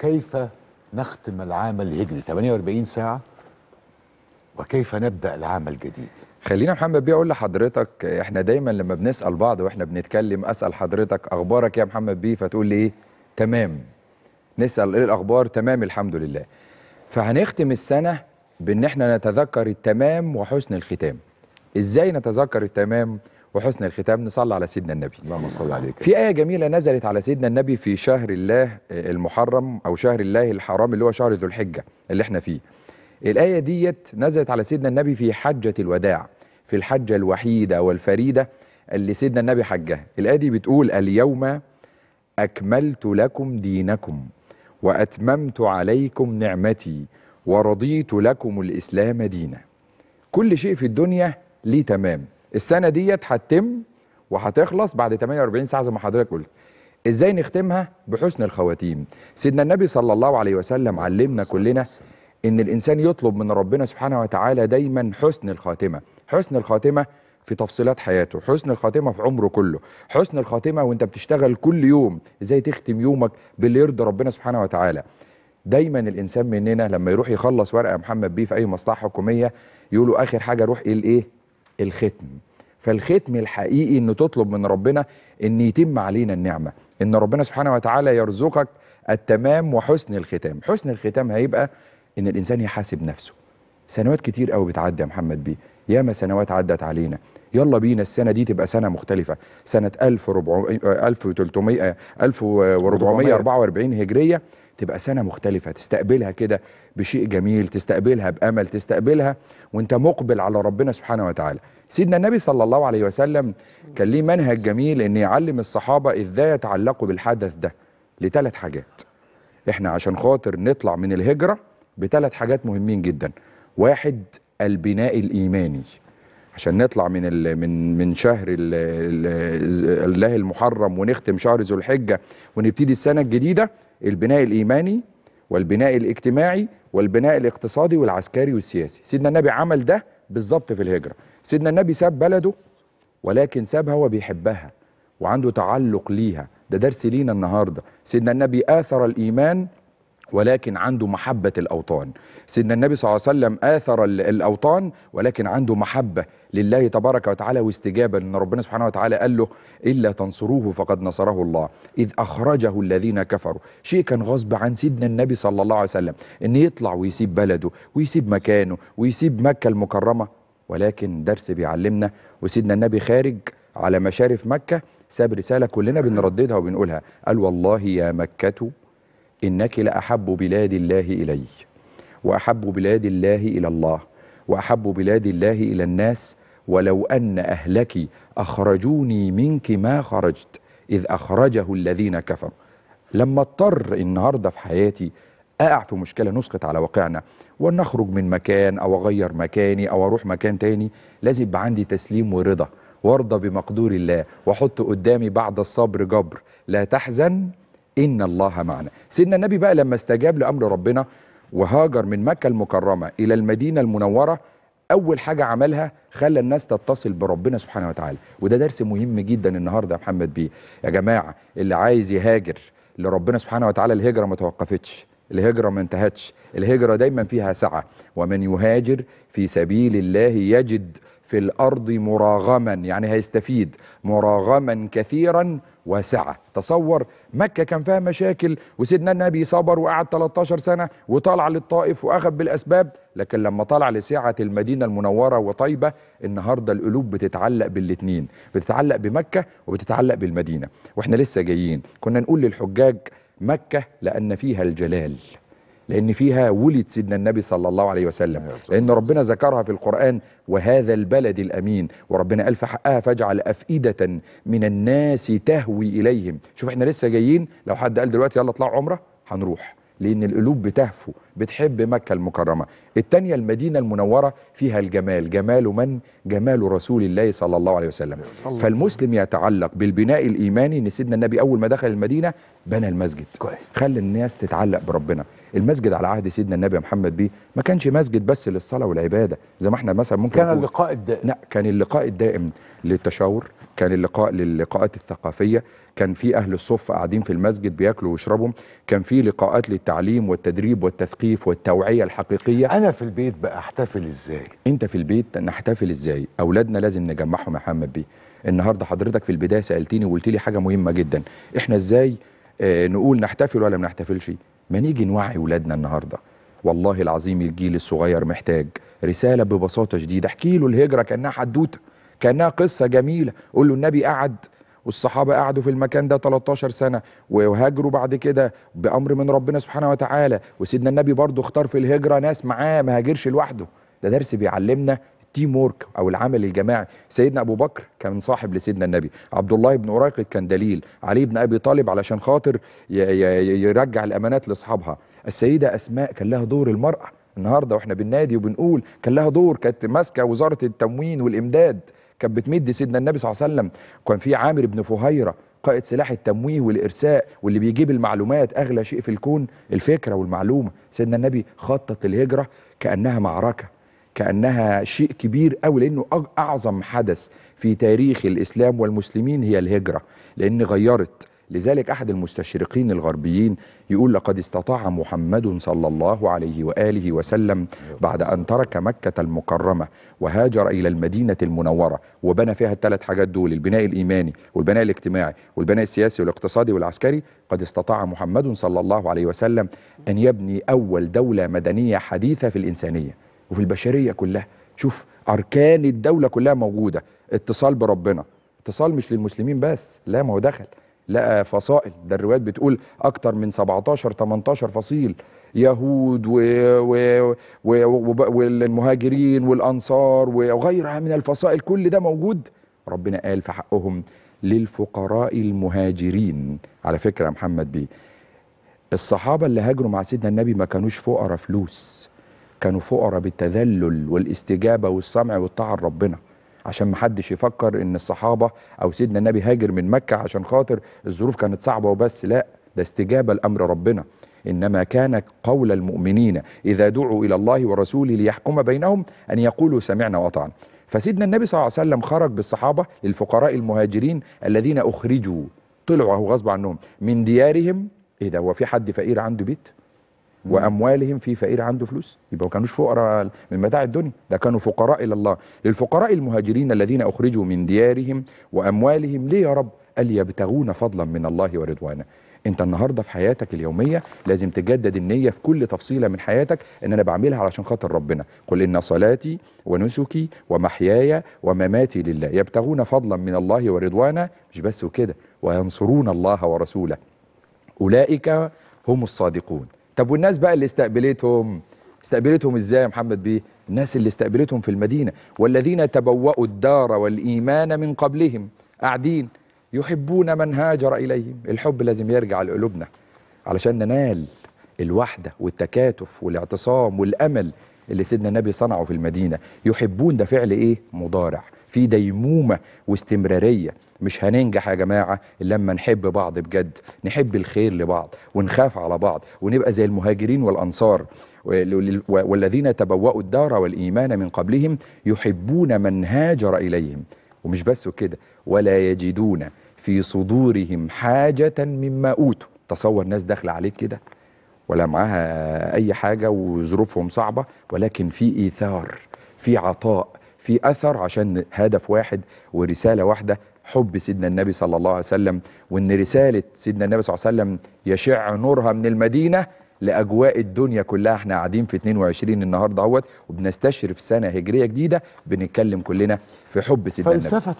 كيف نختم العام الهجري 48 ساعة وكيف نبدأ العام الجديد خلينا محمد بيه اقول لحضرتك احنا دايما لما بنسال بعض واحنا بنتكلم اسال حضرتك اخبارك يا محمد بيه فتقول لي ايه تمام نسال ايه الاخبار تمام الحمد لله فهنختم السنه بان احنا نتذكر التمام وحسن الختام ازاي نتذكر التمام وحسن الختام نصلي على سيدنا النبي اللهم صل عليك في آية جميلة نزلت على سيدنا النبي في شهر الله المحرم أو شهر الله الحرام اللي هو شهر ذو الحجة اللي احنا فيه الآية ديت نزلت على سيدنا النبي في حجة الوداع في الحجة الوحيدة والفريدة اللي سيدنا النبي حجها الآية دي بتقول اليوم أكملت لكم دينكم وأتممت عليكم نعمتي ورضيت لكم الإسلام دينا كل شيء في الدنيا ليه تمام السنه ديت هتتم وهتخلص بعد 48 ساعه زي ما حضرتك قلت ازاي نختمها بحسن الخواتيم سيدنا النبي صلى الله عليه وسلم علمنا كلنا ان الانسان يطلب من ربنا سبحانه وتعالى دايما حسن الخاتمه حسن الخاتمه في تفصيلات حياته حسن الخاتمه في عمره كله حسن الخاتمه وانت بتشتغل كل يوم ازاي تختم يومك باللي يرضي ربنا سبحانه وتعالى دايما الانسان مننا لما يروح يخلص ورقه محمد بيه في اي مصلحه حكوميه يقولوا اخر حاجه روح ايه الايه الختم فالختم الحقيقي ان تطلب من ربنا ان يتم علينا النعمه ان ربنا سبحانه وتعالى يرزقك التمام وحسن الختام حسن الختام هيبقى ان الانسان يحاسب نفسه سنوات كتير قوي بتعدي يا محمد بيه ياما سنوات عدت علينا يلا بينا السنة دي تبقى سنة مختلفة سنة 1400 1444 هجرية تبقى سنة مختلفة تستقبلها كده بشيء جميل تستقبلها بأمل تستقبلها وانت مقبل على ربنا سبحانه وتعالى سيدنا النبي صلى الله عليه وسلم كان ليه منهج جميل ان يعلم الصحابة ازاي يتعلقوا بالحدث ده لثلاث حاجات احنا عشان خاطر نطلع من الهجرة بثلاث حاجات مهمين جدا واحد البناء الايماني عشان نطلع من من من شهر الله المحرم ونختم شهر ذو الحجه ونبتدي السنه الجديده البناء الايماني والبناء الاجتماعي والبناء الاقتصادي والعسكري والسياسي سيدنا النبي عمل ده بالظبط في الهجره سيدنا النبي ساب بلده ولكن سابها وبيحبها وعنده تعلق ليها ده درس لينا النهارده سيدنا النبي اثر الايمان ولكن عنده محبة الأوطان سيدنا النبي صلى الله عليه وسلم آثر الأوطان ولكن عنده محبة لله تبارك وتعالى واستجابة لأن ربنا سبحانه وتعالى قال له إلا تنصروه فقد نصره الله إذ أخرجه الذين كفروا شيء كان غصب عن سيدنا النبي صلى الله عليه وسلم إن يطلع ويسيب بلده ويسيب مكانه ويسيب مكة المكرمة ولكن درس بيعلمنا وسيدنا النبي خارج على مشارف مكة ساب رسالة كلنا بنرددها وبنقولها قال والله يا مكة إنك لأحب بلاد الله إلي وأحب بلاد الله إلى الله وأحب بلاد الله إلى الناس ولو أن أهلك أخرجوني منك ما خرجت إذ أخرجه الذين كفروا لما اضطر النهاردة في حياتي أقع في مشكلة نسقط على واقعنا وأن أخرج من مكان أو أغير مكاني أو أروح مكان تاني لازم يبقى عندي تسليم ورضا وارضى بمقدور الله وأحط قدامي بعد الصبر جبر لا تحزن ان الله معنا سيدنا النبي بقى لما استجاب لامر ربنا وهاجر من مكه المكرمه الى المدينه المنوره اول حاجه عملها خلى الناس تتصل بربنا سبحانه وتعالى وده درس مهم جدا النهارده يا محمد بيه يا جماعه اللي عايز يهاجر لربنا سبحانه وتعالى الهجره ما توقفتش الهجرة ما انتهتش الهجرة دايما فيها سعة ومن يهاجر في سبيل الله يجد في الأرض مراغما يعني هيستفيد مراغما كثيرا واسعة تصور مكة كان فيها مشاكل وسيدنا النبي صبر وقعد 13 سنة وطلع للطائف وأخذ بالأسباب لكن لما طلع لسعة المدينة المنورة وطيبة النهاردة القلوب بتتعلق بالاتنين بتتعلق بمكة وبتتعلق بالمدينة واحنا لسه جايين كنا نقول للحجاج مكة لأن فيها الجلال لأن فيها ولد سيدنا النبي صلى الله عليه وسلم نعم، لأن ربنا ذكرها في القرآن وهذا البلد الأمين وربنا قال فحقها حقها آه، فاجعل أفئدة من الناس تهوي إليهم شوف احنا لسه جايين لو حد قال دلوقتي يلا اطلعوا عمرة هنروح لأن القلوب بتهفو بتحب مكة المكرمة التانية المدينة المنورة فيها الجمال جمال من؟ جمال رسول الله صلى الله عليه وسلم فالمسلم يتعلق بالبناء الإيماني أن سيدنا النبي أول ما دخل المدينة بنى المسجد خلى الناس تتعلق بربنا المسجد على عهد سيدنا النبي محمد بيه ما كانش مسجد بس للصلاه والعباده زي ما احنا مثلا ممكن كان اللقاء الدائم لا كان اللقاء الدائم للتشاور كان اللقاء للقاءات الثقافيه كان في اهل الصف قاعدين في المسجد بياكلوا ويشربوا كان في لقاءات للتعليم والتدريب والتثقيف والتوعيه الحقيقيه انا في البيت بقى احتفل ازاي انت في البيت نحتفل ازاي اولادنا لازم نجمعهم يا محمد بيه النهارده حضرتك في البدايه سالتني وقلت لي حاجه مهمه جدا احنا ازاي آه، نقول نحتفل ولا ما نحتفلش ما نيجي نوعي ولادنا النهارده والله العظيم الجيل الصغير محتاج رساله ببساطه شديده احكي له الهجره كانها حدوته كانها قصه جميله قول له النبي قعد والصحابه قعدوا في المكان ده 13 سنه وهاجروا بعد كده بامر من ربنا سبحانه وتعالى وسيدنا النبي برضه اختار في الهجره ناس معاه ما هاجرش لوحده ده درس بيعلمنا التيم وورك او العمل الجماعي سيدنا ابو بكر كان صاحب لسيدنا النبي عبد الله بن اراقد كان دليل علي بن ابي طالب علشان خاطر يرجع الامانات لاصحابها السيده اسماء كان لها دور المراه النهارده واحنا بالنادي وبنقول كان لها دور كانت ماسكه وزاره التموين والامداد كانت بتمد سيدنا النبي صلى الله عليه وسلم كان في عامر بن فهيره قائد سلاح التمويه والارساء واللي بيجيب المعلومات اغلى شيء في الكون الفكره والمعلومه سيدنا النبي خطط للهجره كانها معركه كانها شيء كبير قوي لانه اعظم حدث في تاريخ الاسلام والمسلمين هي الهجره لان غيرت لذلك احد المستشرقين الغربيين يقول لقد استطاع محمد صلى الله عليه واله وسلم بعد ان ترك مكه المكرمه وهاجر الى المدينه المنوره وبنى فيها الثلاث حاجات دول البناء الايماني والبناء الاجتماعي والبناء السياسي والاقتصادي والعسكري قد استطاع محمد صلى الله عليه وسلم ان يبني اول دوله مدنيه حديثه في الانسانيه وفي البشريه كلها شوف اركان الدوله كلها موجوده اتصال بربنا اتصال مش للمسلمين بس لا ما هو دخل لقى فصائل ده الروايات بتقول اكتر من 17 18 فصيل يهود و... و... و... والمهاجرين والانصار وغيرها من الفصائل كل ده موجود ربنا قال في حقهم للفقراء المهاجرين على فكره يا محمد بيه الصحابه اللي هاجروا مع سيدنا النبي ما كانوش فقراء فلوس كانوا فقراء بالتذلل والاستجابه والسمع والطاعه لربنا عشان ما حدش يفكر ان الصحابه او سيدنا النبي هاجر من مكه عشان خاطر الظروف كانت صعبه وبس لا ده استجابه لامر ربنا انما كان قول المؤمنين اذا دعوا الى الله ورسوله ليحكم بينهم ان يقولوا سمعنا واطعنا فسيدنا النبي صلى الله عليه وسلم خرج بالصحابه للفقراء المهاجرين الذين اخرجوا طلعوا غصب عنهم من ديارهم اذا هو في حد فقير عنده بيت واموالهم في فقير عنده فلوس يبقى ما كانوش فقراء من متاع الدنيا ده كانوا فقراء الى الله للفقراء المهاجرين الذين اخرجوا من ديارهم واموالهم ليه يا رب قال يبتغون فضلا من الله ورضوانه انت النهارده في حياتك اليوميه لازم تجدد النيه في كل تفصيله من حياتك ان انا بعملها علشان خاطر ربنا قل ان صلاتي ونسكي ومحياي ومماتي لله يبتغون فضلا من الله ورضوانه مش بس وكده وينصرون الله ورسوله اولئك هم الصادقون طب والناس بقى اللي استقبلتهم استقبلتهم ازاي يا محمد بيه الناس اللي استقبلتهم في المدينة والذين تبوأوا الدار والإيمان من قبلهم قاعدين يحبون من هاجر إليهم الحب لازم يرجع لقلوبنا علشان ننال الوحدة والتكاتف والاعتصام والأمل اللي سيدنا النبي صنعه في المدينة يحبون ده فعل ايه مضارع في ديمومه واستمراريه مش هننجح يا جماعه الا لما نحب بعض بجد نحب الخير لبعض ونخاف على بعض ونبقى زي المهاجرين والانصار والذين تبوأوا الدار والايمان من قبلهم يحبون من هاجر اليهم ومش بس كده ولا يجدون في صدورهم حاجه مما اوتوا تصور ناس داخله عليك كده ولا معاها اي حاجه وظروفهم صعبه ولكن في ايثار في عطاء في اثر عشان هدف واحد ورساله واحده حب سيدنا النبي صلى الله عليه وسلم وان رساله سيدنا النبي صلى الله عليه وسلم يشع نورها من المدينه لاجواء الدنيا كلها احنا قاعدين في 22 النهارده اهوت وبنستشرف سنه هجريه جديده بنتكلم كلنا في حب سيدنا النبي فلسفه